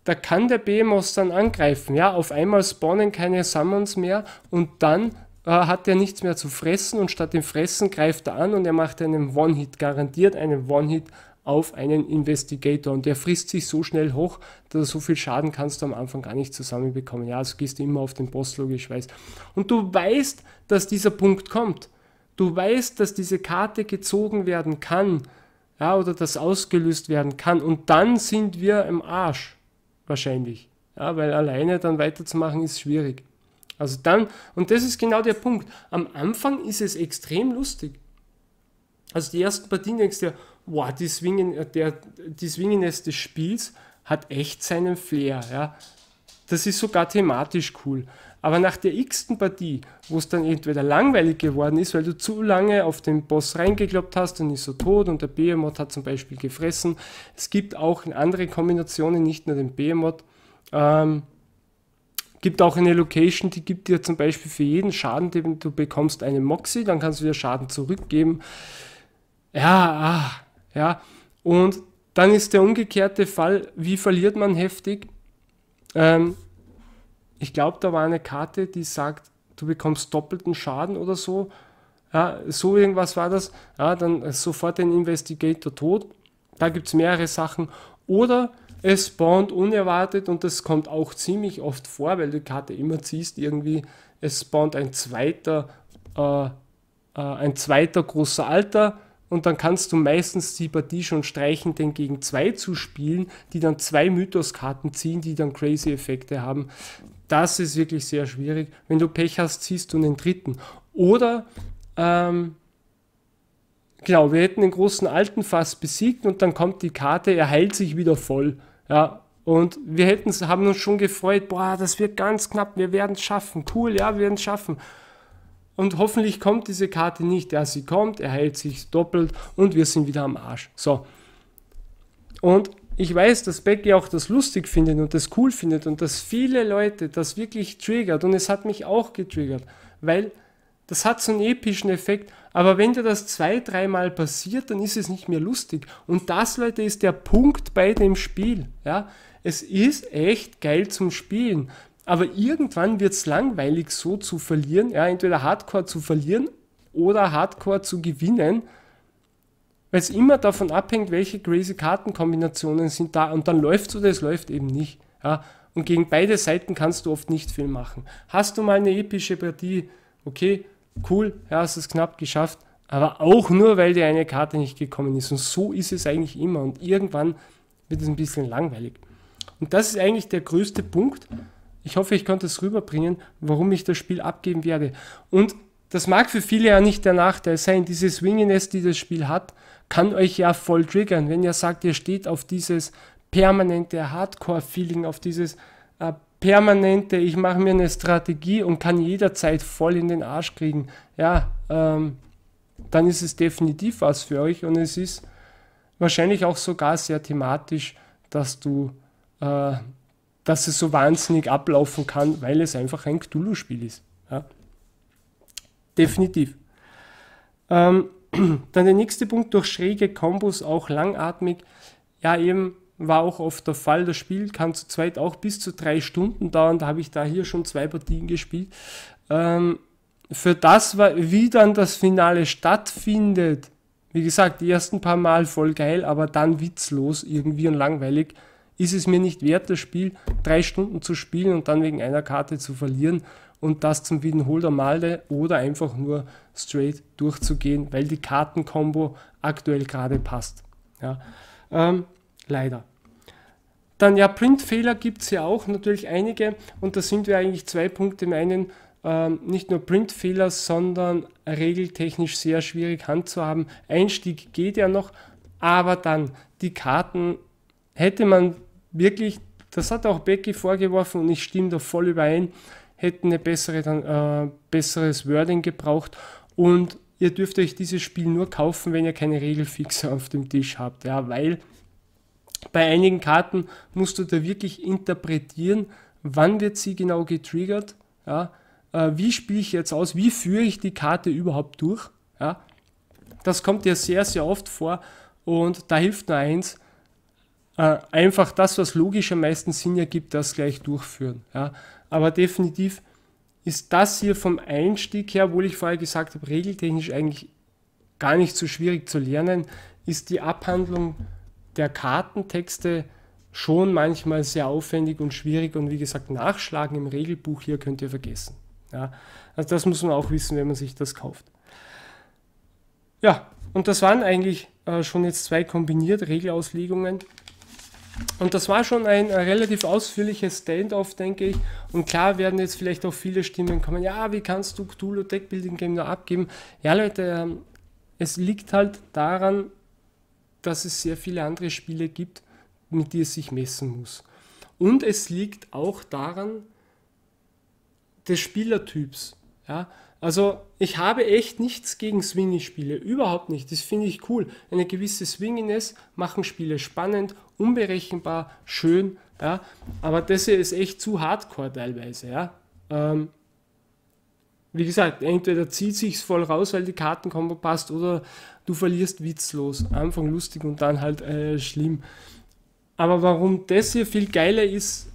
da kann der BMOS dann angreifen. Ja, auf einmal spawnen keine Summons mehr und dann äh, hat er nichts mehr zu fressen und statt dem Fressen greift er an und er macht einen One-Hit, garantiert einen One-Hit auf einen Investigator und der frisst sich so schnell hoch, dass so viel Schaden kannst du am Anfang gar nicht zusammenbekommen. Ja, also gehst du immer auf den Boss, logisch weiß. Und du weißt, dass dieser Punkt kommt. Du weißt, dass diese Karte gezogen werden kann ja, oder das ausgelöst werden kann. Und dann sind wir im Arsch, wahrscheinlich. Ja, weil alleine dann weiterzumachen ist schwierig. Also dann, und das ist genau der Punkt. Am Anfang ist es extrem lustig. Also die ersten Partien denkst du dir, wow, die, Swingen, äh, der, die Swinginess des Spiels hat echt seinen Flair. Ja. Das ist sogar thematisch cool. Aber nach der x-ten Partie, wo es dann entweder langweilig geworden ist, weil du zu lange auf den Boss reingekloppt hast, dann ist er tot und der Behemoth hat zum Beispiel gefressen. Es gibt auch in andere Kombinationen, nicht nur den Behemoth. Ähm, gibt auch eine Location, die gibt dir zum Beispiel für jeden Schaden, den du bekommst, eine Moxie, dann kannst du dir Schaden zurückgeben. Ja, ah, ja. Und dann ist der umgekehrte Fall, wie verliert man heftig? Ähm, ich glaube, da war eine Karte, die sagt, du bekommst doppelten Schaden oder so. Ja, so irgendwas war das. Ja, dann sofort den Investigator tot. Da gibt es mehrere Sachen. Oder es spawnt unerwartet und das kommt auch ziemlich oft vor, weil du die Karte immer ziehst, irgendwie, es spawnt ein zweiter, äh, äh, ein zweiter großer Alter und dann kannst du meistens die Partie schon streichen, den gegen zwei zu spielen, die dann zwei Mythos-Karten ziehen, die dann crazy Effekte haben. Das ist wirklich sehr schwierig. Wenn du Pech hast, ziehst du einen dritten. Oder, ähm, genau, wir hätten den großen alten Fass besiegt und dann kommt die Karte, er heilt sich wieder voll. Ja, und wir hätten, haben uns schon gefreut, boah, das wird ganz knapp, wir werden es schaffen. Cool, ja, wir werden es schaffen. Und hoffentlich kommt diese Karte nicht. Ja, sie kommt, er heilt sich doppelt und wir sind wieder am Arsch. So. Und ich weiß, dass Becky auch das lustig findet und das cool findet und dass viele Leute das wirklich triggert und es hat mich auch getriggert, weil das hat so einen epischen Effekt, aber wenn dir das zwei, dreimal passiert, dann ist es nicht mehr lustig und das, Leute, ist der Punkt bei dem Spiel, ja, es ist echt geil zum Spielen, aber irgendwann wird es langweilig so zu verlieren, ja, entweder Hardcore zu verlieren oder Hardcore zu gewinnen, weil es immer davon abhängt, welche crazy Kartenkombinationen sind da und dann läuft es oder es läuft eben nicht. Ja? Und gegen beide Seiten kannst du oft nicht viel machen. Hast du mal eine epische Partie, okay, cool, ja, hast es knapp geschafft, aber auch nur, weil dir eine Karte nicht gekommen ist. Und so ist es eigentlich immer. Und irgendwann wird es ein bisschen langweilig. Und das ist eigentlich der größte Punkt. Ich hoffe, ich konnte es rüberbringen, warum ich das Spiel abgeben werde. Und das mag für viele ja nicht der Nachteil sein. Diese Swinginess, die das Spiel hat, kann euch ja voll triggern, wenn ihr sagt, ihr steht auf dieses permanente Hardcore-Feeling, auf dieses äh, permanente, ich mache mir eine Strategie und kann jederzeit voll in den Arsch kriegen. Ja, ähm, dann ist es definitiv was für euch und es ist wahrscheinlich auch sogar sehr thematisch, dass du, äh, dass es so wahnsinnig ablaufen kann, weil es einfach ein Cthulhu-Spiel ist definitiv. Ähm, dann der nächste Punkt, durch schräge Kombos auch langatmig. Ja, eben war auch oft der Fall. Das Spiel kann zu zweit auch bis zu drei Stunden dauern. Da habe ich da hier schon zwei Partien gespielt. Ähm, für das, wie dann das Finale stattfindet, wie gesagt, die ersten paar Mal voll geil, aber dann witzlos irgendwie und langweilig, ist es mir nicht wert, das Spiel drei Stunden zu spielen und dann wegen einer Karte zu verlieren und das zum wiederholter Male oder einfach nur straight durchzugehen, weil die Kartenkombo aktuell gerade passt. Ja, ähm, leider. Dann ja, Printfehler gibt es ja auch natürlich einige und da sind wir eigentlich zwei Punkte meinen, ähm, nicht nur Printfehler, sondern regeltechnisch sehr schwierig handzuhaben. Einstieg geht ja noch, aber dann die Karten hätte man wirklich, das hat auch Becky vorgeworfen und ich stimme da voll überein, hätten eine bessere, äh, besseres Wording gebraucht und ihr dürft euch dieses Spiel nur kaufen, wenn ihr keine Regelfixe auf dem Tisch habt, ja, weil bei einigen Karten musst du da wirklich interpretieren, wann wird sie genau getriggert, ja, äh, wie spiele ich jetzt aus, wie führe ich die Karte überhaupt durch, ja. Das kommt ja sehr, sehr oft vor und da hilft nur eins, äh, einfach das, was logisch am meisten Sinn ergibt, das gleich durchführen, ja aber definitiv ist das hier vom Einstieg her, obwohl ich vorher gesagt habe, regeltechnisch eigentlich gar nicht so schwierig zu lernen, ist die Abhandlung der Kartentexte schon manchmal sehr aufwendig und schwierig und wie gesagt, nachschlagen im Regelbuch hier könnt ihr vergessen. Ja, also das muss man auch wissen, wenn man sich das kauft. Ja, und das waren eigentlich äh, schon jetzt zwei kombinierte Regelauslegungen. Und das war schon ein relativ ausführliches Stand-off, denke ich. Und klar werden jetzt vielleicht auch viele Stimmen kommen, ja, wie kannst du Cthulhu Deck Building Game nur abgeben? Ja, Leute, ähm, es liegt halt daran, dass es sehr viele andere Spiele gibt, mit die es sich messen muss. Und es liegt auch daran, des Spielertyps. Ja, also ich habe echt nichts gegen Swingy-Spiele, überhaupt nicht. Das finde ich cool. Eine gewisse Swinginess machen Spiele spannend, unberechenbar, schön. Ja? Aber das hier ist echt zu hardcore teilweise. Ja? Ähm, wie gesagt, entweder zieht sich's voll raus, weil die Kartenkombo passt, oder du verlierst witzlos. Anfang lustig und dann halt äh, schlimm. Aber warum das hier viel geiler ist,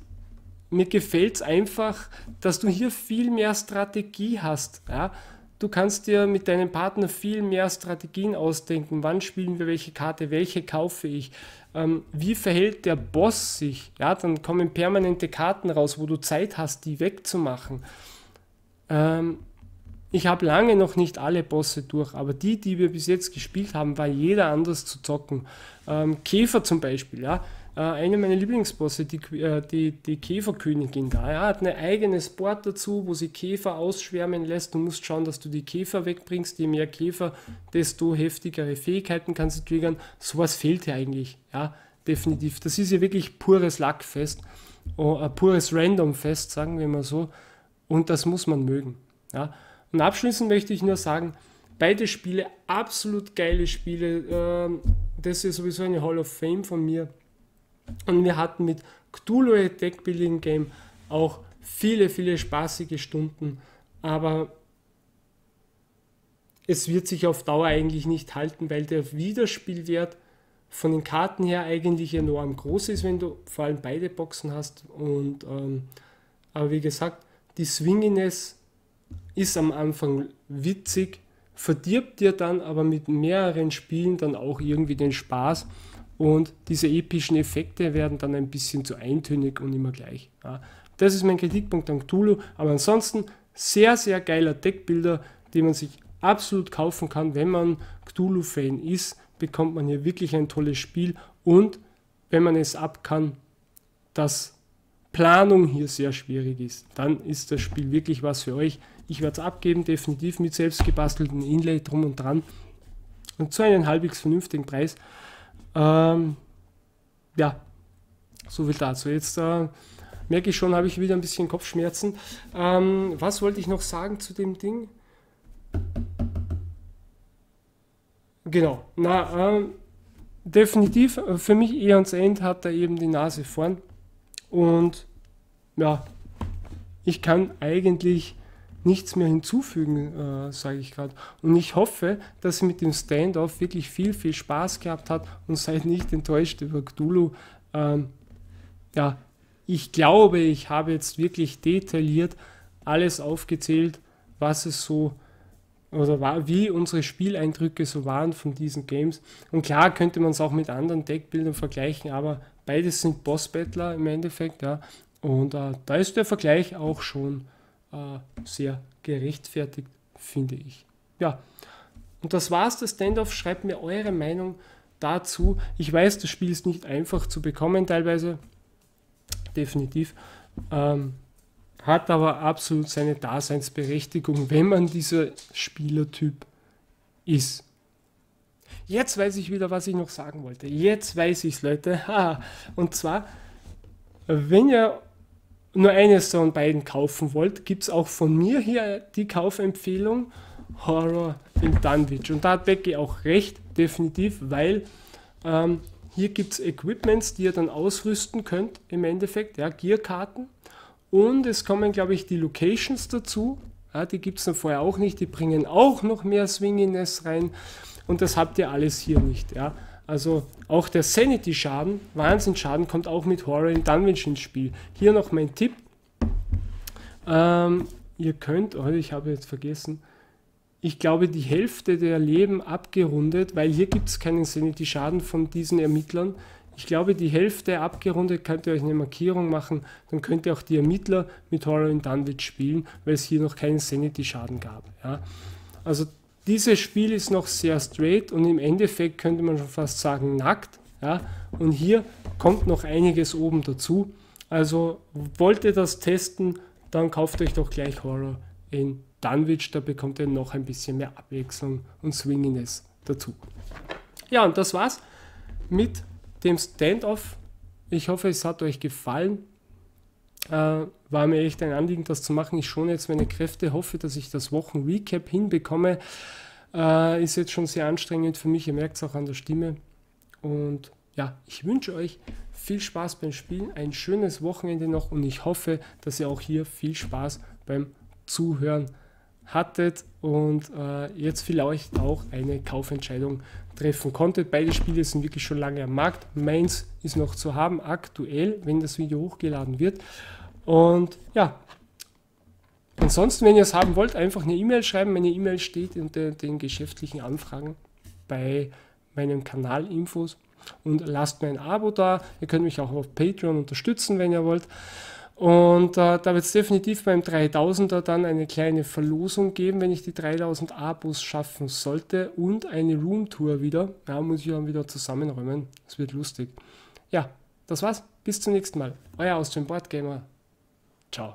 mir gefällt es einfach, dass du hier viel mehr Strategie hast. Ja? Du kannst dir mit deinem Partner viel mehr Strategien ausdenken. Wann spielen wir welche Karte? Welche kaufe ich? Ähm, wie verhält der Boss sich? Ja, dann kommen permanente Karten raus, wo du Zeit hast, die wegzumachen. Ähm, ich habe lange noch nicht alle Bosse durch, aber die, die wir bis jetzt gespielt haben, war jeder anders zu zocken. Ähm, Käfer zum Beispiel, ja äh, eine meiner Lieblingsbosse, die, äh, die, die Käferkönigin da, ja, hat ein eigenes Board dazu, wo sie Käfer ausschwärmen lässt. Du musst schauen, dass du die Käfer wegbringst. Je mehr Käfer, desto heftigere Fähigkeiten kannst du triggern. Sowas fehlt ja eigentlich, ja, definitiv. Das ist ja wirklich pures Lackfest, oh, pures Randomfest, sagen wir mal so. Und das muss man mögen. Ja. Und abschließend möchte ich nur sagen, beide Spiele, absolut geile Spiele. Ähm, das ist sowieso eine Hall of Fame von mir. Und wir hatten mit Cthulhu Deck Building Game auch viele, viele spaßige Stunden, aber es wird sich auf Dauer eigentlich nicht halten, weil der Wiederspielwert von den Karten her eigentlich enorm groß ist, wenn du vor allem beide Boxen hast. Und, ähm, aber wie gesagt, die Swinginess ist am Anfang witzig, verdirbt dir dann aber mit mehreren Spielen dann auch irgendwie den Spaß. Und diese epischen Effekte werden dann ein bisschen zu eintönig und immer gleich. Ja. Das ist mein Kritikpunkt an Cthulhu. Aber ansonsten sehr, sehr geiler Deckbilder, die man sich absolut kaufen kann. Wenn man Cthulhu-Fan ist, bekommt man hier wirklich ein tolles Spiel. Und wenn man es ab kann, dass Planung hier sehr schwierig ist, dann ist das Spiel wirklich was für euch. Ich werde es abgeben, definitiv mit selbst gebastelten Inlay drum und dran. Und zu einem halbwegs vernünftigen Preis. Ähm, ja, so viel dazu. Jetzt äh, merke ich schon, habe ich wieder ein bisschen Kopfschmerzen. Ähm, was wollte ich noch sagen zu dem Ding? Genau, na, ähm, definitiv äh, für mich Eons End hat er eben die Nase vorn und ja, ich kann eigentlich nichts mehr hinzufügen, äh, sage ich gerade. Und ich hoffe, dass sie mit dem Standoff wirklich viel, viel Spaß gehabt hat und seid nicht enttäuscht über Cthulhu. Ähm, ja, ich glaube, ich habe jetzt wirklich detailliert alles aufgezählt, was es so oder war, wie unsere Spieleindrücke so waren von diesen Games. Und klar könnte man es auch mit anderen Deckbildern vergleichen, aber beides sind Boss-Battler im Endeffekt, ja. Und äh, da ist der Vergleich auch schon äh, sehr gerechtfertigt, finde ich. Ja, und das war's, das Standoff. Schreibt mir eure Meinung dazu. Ich weiß, das Spiel ist nicht einfach zu bekommen, teilweise. Definitiv. Ähm, hat aber absolut seine Daseinsberechtigung, wenn man dieser Spielertyp ist. Jetzt weiß ich wieder, was ich noch sagen wollte. Jetzt weiß ich es, Leute. Ha. Und zwar, wenn ihr nur eines von beiden kaufen wollt, gibt es auch von mir hier die Kaufempfehlung Horror in Dunwich. Und da hat Becky auch recht, definitiv, weil ähm, hier gibt es Equipments, die ihr dann ausrüsten könnt im Endeffekt, ja, Gearkarten. Und es kommen, glaube ich, die Locations dazu. Ja, die gibt es dann vorher auch nicht. Die bringen auch noch mehr Swinginess rein. Und das habt ihr alles hier nicht. Ja. Also auch der Sanity-Schaden, Wahnsinnsschaden, kommt auch mit Horror in Dunwich ins Spiel. Hier noch mein Tipp. Ähm, ihr könnt, oh, ich habe jetzt vergessen, ich glaube die Hälfte der Leben abgerundet, weil hier gibt es keinen Sanity-Schaden von diesen Ermittlern. Ich glaube, die Hälfte abgerundet könnt ihr euch eine Markierung machen, dann könnt ihr auch die Ermittler mit Horror in Dunwich spielen, weil es hier noch keinen Sanity-Schaden gab. Ja. Also dieses Spiel ist noch sehr straight und im Endeffekt könnte man schon fast sagen nackt. Ja? Und hier kommt noch einiges oben dazu. Also wollt ihr das testen, dann kauft euch doch gleich Horror in Dunwich. Da bekommt ihr noch ein bisschen mehr Abwechslung und Swinginess dazu. Ja, und das war's mit dem Standoff. Ich hoffe, es hat euch gefallen äh, war mir echt ein Anliegen, das zu machen. Ich schone jetzt meine Kräfte, hoffe, dass ich das Wochenrecap hinbekomme. Äh, ist jetzt schon sehr anstrengend für mich, ihr merkt es auch an der Stimme. Und ja, ich wünsche euch viel Spaß beim Spielen, ein schönes Wochenende noch und ich hoffe, dass ihr auch hier viel Spaß beim Zuhören habt hattet und äh, jetzt vielleicht auch eine Kaufentscheidung treffen konntet. Beide Spiele sind wirklich schon lange am Markt. Mainz ist noch zu haben aktuell, wenn das Video hochgeladen wird. Und ja, ansonsten, wenn ihr es haben wollt, einfach eine E-Mail schreiben. Meine E-Mail steht unter den geschäftlichen Anfragen bei meinem Kanal Infos und lasst mir ein Abo da. Ihr könnt mich auch auf Patreon unterstützen, wenn ihr wollt. Und äh, da wird es definitiv beim 3000er dann eine kleine Verlosung geben, wenn ich die 3000 Abos schaffen sollte. Und eine Roomtour wieder. Da muss ich dann wieder zusammenräumen. Es wird lustig. Ja, das war's. Bis zum nächsten Mal. Euer Austrian Board Gamer. Ciao.